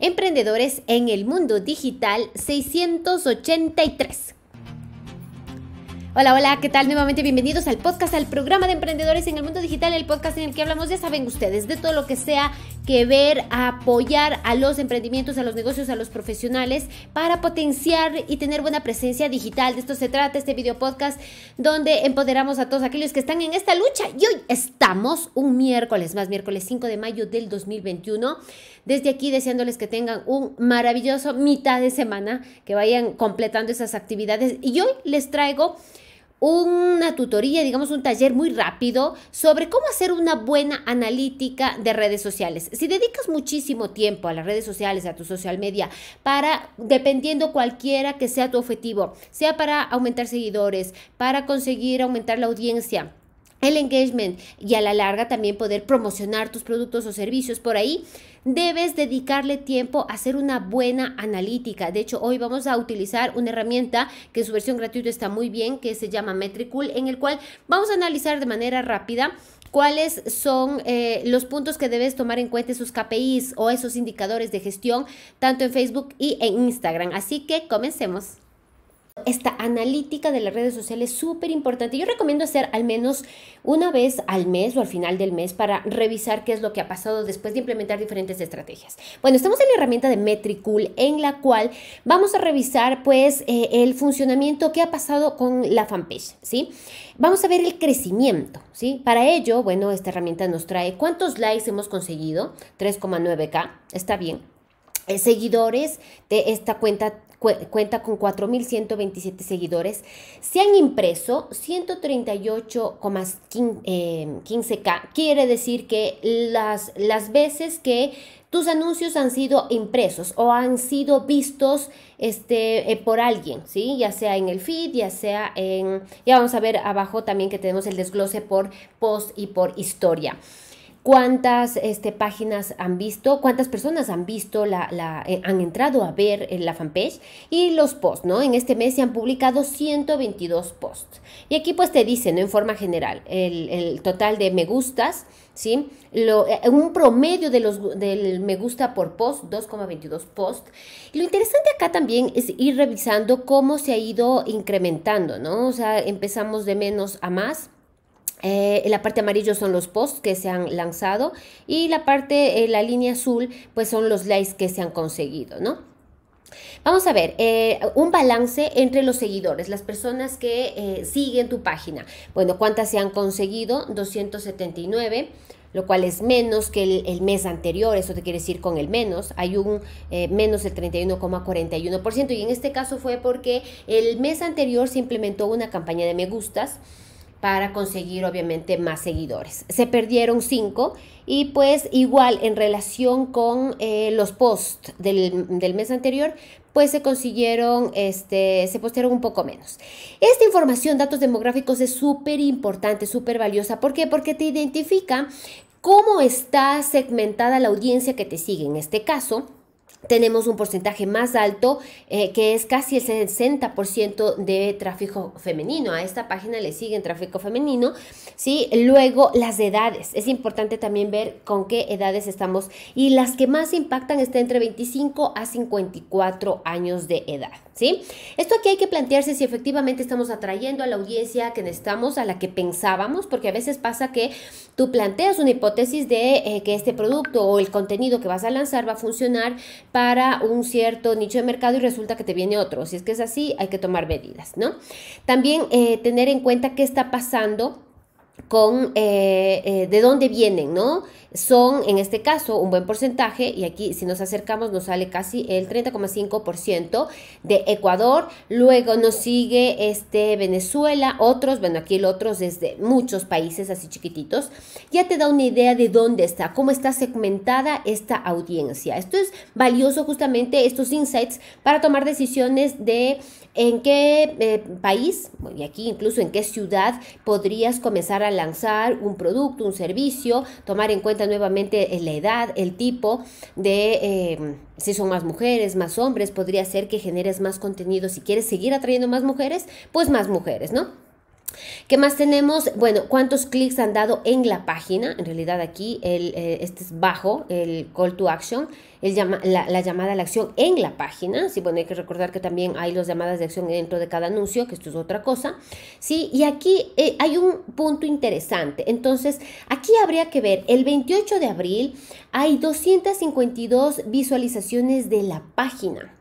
Emprendedores en el mundo digital 683. Hola, hola, ¿qué tal? Nuevamente bienvenidos al podcast, al programa de Emprendedores en el Mundo Digital, el podcast en el que hablamos, ya saben ustedes, de todo lo que sea que ver apoyar a los emprendimientos, a los negocios, a los profesionales para potenciar y tener buena presencia digital. De esto se trata este video podcast donde empoderamos a todos aquellos que están en esta lucha. Y hoy estamos un miércoles más, miércoles 5 de mayo del 2021. Desde aquí deseándoles que tengan un maravilloso mitad de semana, que vayan completando esas actividades. Y hoy les traigo una tutoría, digamos un taller muy rápido sobre cómo hacer una buena analítica de redes sociales. Si dedicas muchísimo tiempo a las redes sociales, a tu social media, para, dependiendo cualquiera que sea tu objetivo, sea para aumentar seguidores, para conseguir aumentar la audiencia, el engagement y a la larga también poder promocionar tus productos o servicios por ahí, debes dedicarle tiempo a hacer una buena analítica. De hecho, hoy vamos a utilizar una herramienta que en su versión gratuita está muy bien, que se llama Metricool, en el cual vamos a analizar de manera rápida cuáles son eh, los puntos que debes tomar en cuenta esos KPIs o esos indicadores de gestión, tanto en Facebook y en Instagram. Así que comencemos esta analítica de las redes sociales es súper importante. Yo recomiendo hacer al menos una vez al mes o al final del mes para revisar qué es lo que ha pasado después de implementar diferentes estrategias. Bueno, estamos en la herramienta de Metricool en la cual vamos a revisar pues eh, el funcionamiento que ha pasado con la fanpage, ¿sí? Vamos a ver el crecimiento, ¿sí? Para ello, bueno, esta herramienta nos trae cuántos likes hemos conseguido, 3,9k, está bien, eh, seguidores de esta cuenta cuenta con 4.127 seguidores, se han impreso 138,15K. Eh, Quiere decir que las, las veces que tus anuncios han sido impresos o han sido vistos este, eh, por alguien, ¿sí? ya sea en el feed, ya sea en... Ya vamos a ver abajo también que tenemos el desglose por post y por historia cuántas este, páginas han visto, cuántas personas han visto, la, la eh, han entrado a ver en eh, la fanpage y los posts, ¿no? En este mes se han publicado 122 posts. Y aquí pues te dicen, ¿no? En forma general, el, el total de me gustas, ¿sí? Lo, eh, un promedio de los, del me gusta por post, 2,22 posts. Y lo interesante acá también es ir revisando cómo se ha ido incrementando, ¿no? O sea, empezamos de menos a más. Eh, la parte amarilla son los posts que se han lanzado y la parte, eh, la línea azul, pues son los likes que se han conseguido, ¿no? Vamos a ver, eh, un balance entre los seguidores, las personas que siguen tu página. Bueno, ¿cuántas se han conseguido? 279 lo cual es menos que el, mes anterior, eso te quiere decir con el menos, hay un menos del 31,41%, y en este caso fue porque el mes anterior se implementó una campaña de me gustas, para conseguir obviamente más seguidores. Se perdieron 5 y pues igual en relación con eh, los posts del, del, mes anterior, pues se consiguieron, este, se postearon un poco menos. Esta información, datos demográficos, es súper importante, súper valiosa. ¿Por qué? Porque te identifica cómo está segmentada la audiencia que te sigue en este caso tenemos un porcentaje más alto eh, que es casi el 60% de tráfico femenino. A esta página le siguen tráfico femenino. ¿sí? Luego las edades. Es importante también ver con qué edades estamos. Y las que más impactan está entre 25 a 54 años de edad. ¿sí? Esto aquí hay que plantearse si efectivamente estamos atrayendo a la audiencia que necesitamos, a la que pensábamos, porque a veces pasa que tú planteas una hipótesis de eh, que este producto o el contenido que vas a lanzar va a funcionar para un cierto nicho de mercado y resulta que te viene otro. Si es que es así, hay que tomar medidas, ¿no? También eh, tener en cuenta qué está pasando con eh, eh, de dónde vienen, ¿no? Son en este caso un buen porcentaje y aquí si nos acercamos nos sale casi el 30,5% de Ecuador, luego nos sigue este Venezuela, otros, bueno, aquí el otro es de muchos países así chiquititos. Ya te da una idea de dónde está, cómo está segmentada esta audiencia. Esto es valioso justamente estos insights para tomar decisiones de en qué eh, país y aquí incluso en qué ciudad podrías comenzar lanzar un producto, un servicio, tomar en cuenta nuevamente eh, la edad, el tipo de... Em, si son más mujeres, más hombres, podría ser que generes más contenido. Si quieres seguir atrayendo más mujeres, pues más mujeres, ¿no? ¿Qué más tenemos? Bueno, ¿cuántos clics han dado en la página? En realidad aquí eh, este es bajo, el call to action, el la, llamada a la acción en la página. Sí, bueno, hay que recordar que también hay las llamadas de acción dentro de cada anuncio, que esto es otra cosa. Sí, y aquí eh, hay un punto interesante. Entonces, aquí habría que ver, el 28 de abril hay 252 visualizaciones de la página.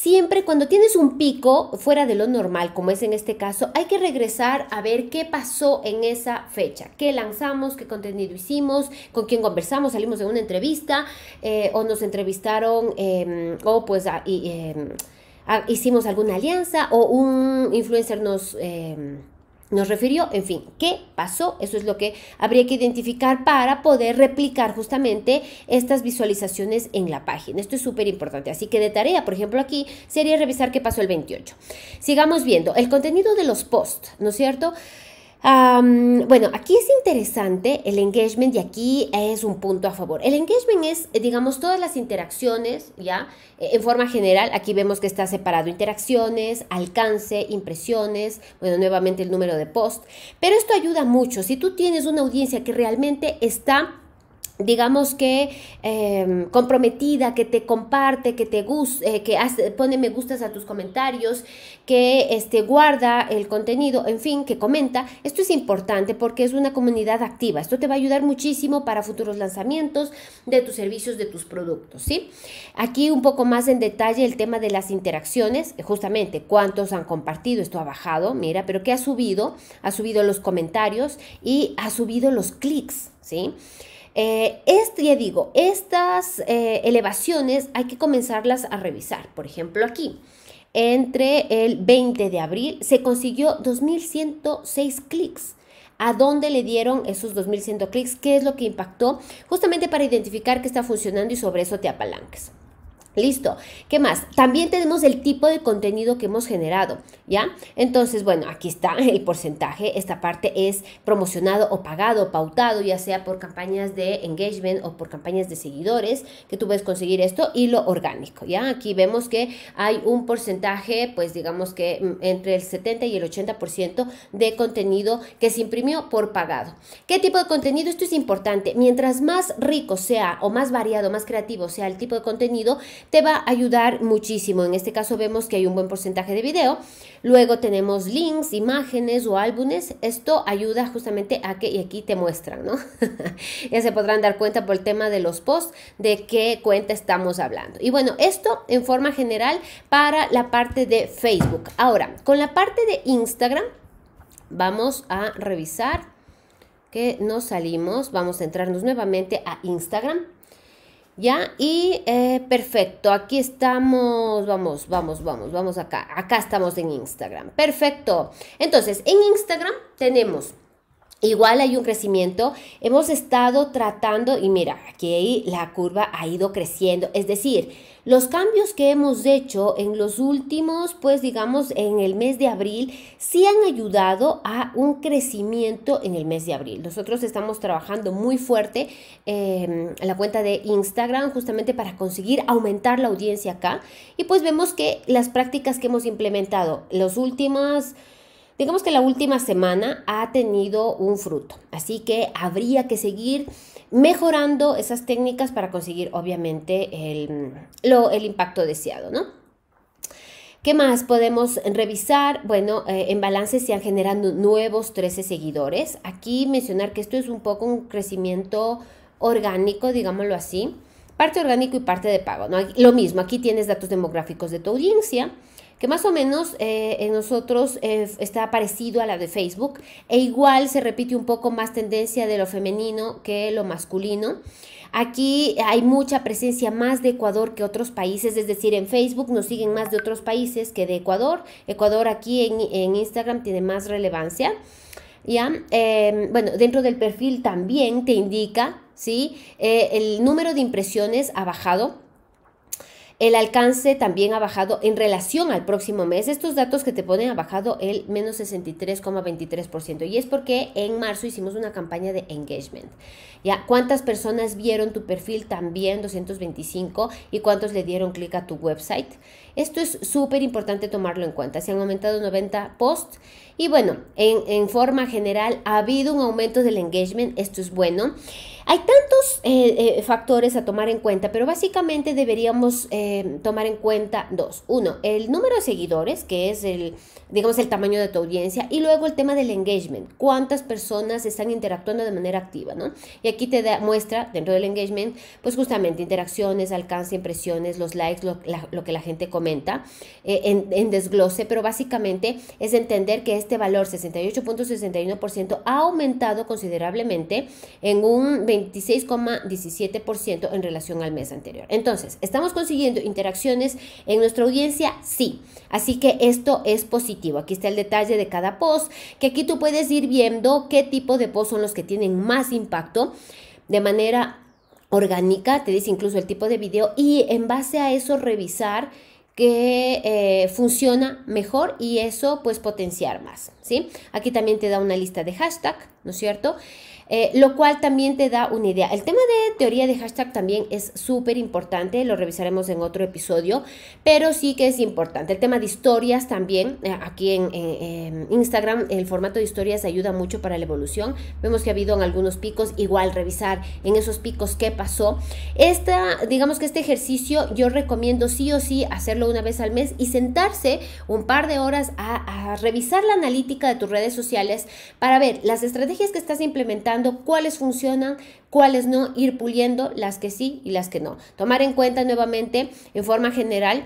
Siempre cuando tienes un pico fuera de lo normal, como es en este caso, hay que regresar a ver qué pasó en esa fecha, qué lanzamos, qué contenido hicimos, con quién conversamos, salimos de una entrevista eh, o nos entrevistaron em, o pues... Em, hicimos alguna alianza o un influencer nos em, nos refirió, en fin, ¿qué pasó? Eso es lo que habría que identificar para poder replicar justamente estas visualizaciones en la página. Esto es súper importante. Así que de tarea, por ejemplo, aquí sería revisar qué pasó el 28. Sigamos viendo el contenido de los posts, ¿no es cierto? bueno, aquí es interesante el engagement y aquí es un punto a favor. El engagement es, eh, digamos, todas las interacciones, ¿ya? Eh, en forma general, aquí vemos que está separado interacciones, alcance, impresiones, bueno, nuevamente el número de post, pero esto ayuda mucho. Si tú tienes una audiencia que realmente está digamos que em, comprometida, que te comparte, que te guste, eh, que pone me gustas a tus comentarios, que este, guarda el contenido, en fin, que comenta. Esto es importante porque es una comunidad activa. Esto te va a ayudar muchísimo para futuros lanzamientos de tus servicios, de tus productos, ¿sí? Aquí un poco más en detalle el tema de las interacciones, justamente cuántos han compartido, esto ha bajado, mira, pero ¿qué ha subido? Ha subido los comentarios y ha subido los clics, ¿sí? Eh, este, ya digo, estas eh, elevaciones hay que comenzarlas a revisar. Por ejemplo, aquí, entre el 20 de abril se consiguió 2.106 clics. ¿A dónde le dieron esos 2.100 clics? ¿Qué es lo que impactó? Justamente para identificar que está funcionando y sobre eso te apalanques. Listo. ¿Qué más? También tenemos el tipo de contenido que hemos generado, ¿ya? Entonces, bueno, aquí está el porcentaje. Esta parte es promocionado o pagado, pautado, ya sea por campañas de engagement o por campañas de seguidores, que tú puedes conseguir esto, y lo orgánico, ¿ya? Aquí vemos que hay un porcentaje, pues digamos que mm, entre el 70 y el 80% de contenido que se imprimió por pagado. ¿Qué tipo de contenido? Esto es importante. Mientras más rico sea o más variado, más creativo sea el tipo de contenido, te va a ayudar muchísimo. En este caso vemos que hay un buen porcentaje de video. Luego tenemos links, imágenes o álbumes. Esto ayuda justamente a que, y aquí te muestran, ¿no? ya se podrán dar cuenta por el tema de los posts de qué cuenta estamos hablando. Y bueno, esto en forma general para la parte de Facebook. Ahora, con la parte de Instagram, vamos a revisar que nos salimos. Vamos a entrarnos nuevamente a Instagram. ¿Ya? Y eh, perfecto, aquí estamos, vamos, vamos, vamos, vamos acá, acá estamos en Instagram, perfecto. Entonces, en Instagram tenemos Igual hay un crecimiento. Hemos estado tratando y mira, aquí la curva ha ido creciendo. Es decir, los cambios que hemos hecho en los últimos, pues digamos, en el mes de abril, sí han ayudado a un crecimiento en el mes de abril. Nosotros estamos trabajando muy fuerte en em, la cuenta de Instagram justamente para conseguir aumentar la audiencia acá. Y pues vemos que las prácticas que hemos implementado, los últimos digamos que la última semana ha tenido un fruto. Así que habría que seguir mejorando esas técnicas para conseguir obviamente el, impacto deseado, ¿no? ¿Qué más podemos revisar? Bueno, eh, en balance se han generado nuevos 13 seguidores. Aquí mencionar que esto es un poco un crecimiento orgánico, digámoslo así. Parte orgánico y parte de pago. Lo mismo, aquí tienes datos demográficos de tu audiencia que más o menos eh, en nosotros está parecido a la de Facebook, e igual se repite un poco más tendencia de lo femenino que lo masculino. Aquí hay mucha presencia más de Ecuador que otros países, es decir, en Facebook nos siguen más de otros países que de Ecuador. Ecuador aquí en, Instagram tiene más relevancia. ¿Ya? Eh, bueno, dentro del perfil también te indica, ¿sí? Eh, el número de impresiones ha bajado el alcance también ha bajado en relación al próximo mes. Estos datos que te ponen ha bajado el menos 63,23%. Y es porque en marzo hicimos una campaña de engagement. ¿Ya? ¿Cuántas personas vieron tu perfil también? 225. ¿Y cuántos le dieron clic a tu website? Esto es súper importante tomarlo en cuenta. Se han aumentado 90 posts. Y bueno, en forma general ha habido un aumento del engagement. Esto es bueno. Hay tantos eh, eh, factores a tomar en cuenta, pero básicamente deberíamos eh, tomar en cuenta dos. Uno, el número de seguidores, que es el, digamos, el tamaño de tu audiencia, y luego el tema del engagement, cuántas personas están interactuando de manera activa, ¿no? Y aquí te muestra dentro del engagement, pues justamente interacciones, alcance, impresiones, los likes, lo, que la gente comenta en, en desglose, pero básicamente es entender que este valor, 68.61%, ha aumentado considerablemente en un 20 26,17% en relación al mes anterior. Entonces, ¿estamos consiguiendo interacciones en nuestra audiencia? Sí. Así que esto es positivo. Aquí está el detalle de cada post, que aquí tú puedes ir viendo qué tipo de post son los que tienen más impacto de manera orgánica, te dice incluso el tipo de video y en base a eso revisar qué eh, funciona mejor y eso pues potenciar más, ¿sí? Aquí también te da una lista de hashtag, ¿no es cierto? Eh, lo cual también te da una idea. El tema de teoría de hashtag también es súper importante, lo revisaremos en otro episodio, pero sí que es importante. El tema de historias también, eh, aquí en, Instagram el formato de historias ayuda mucho para la evolución. Vemos que ha habido en algunos picos, igual revisar en esos picos qué pasó. digamos que este ejercicio yo recomiendo sí o sí hacerlo una vez al mes y sentarse un par de horas a revisar la analítica de tus redes sociales para ver las estrategias que estás implementando cuáles funcionan, cuáles no, ir puliendo las que sí y las que no. Tomar en cuenta nuevamente en forma general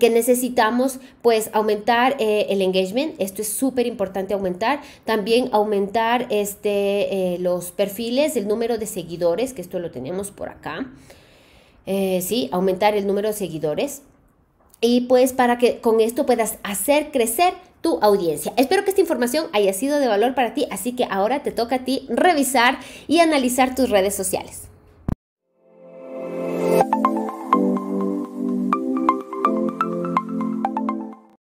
que necesitamos pues aumentar eh, el engagement, esto es súper importante aumentar, también aumentar este, eh, los perfiles, el número de seguidores, que esto lo tenemos por acá, eh, sí, aumentar el número de seguidores y pues para que con esto puedas hacer crecer tu audiencia. Espero que esta información haya sido de valor para ti, así que ahora te toca a ti revisar y analizar tus redes sociales.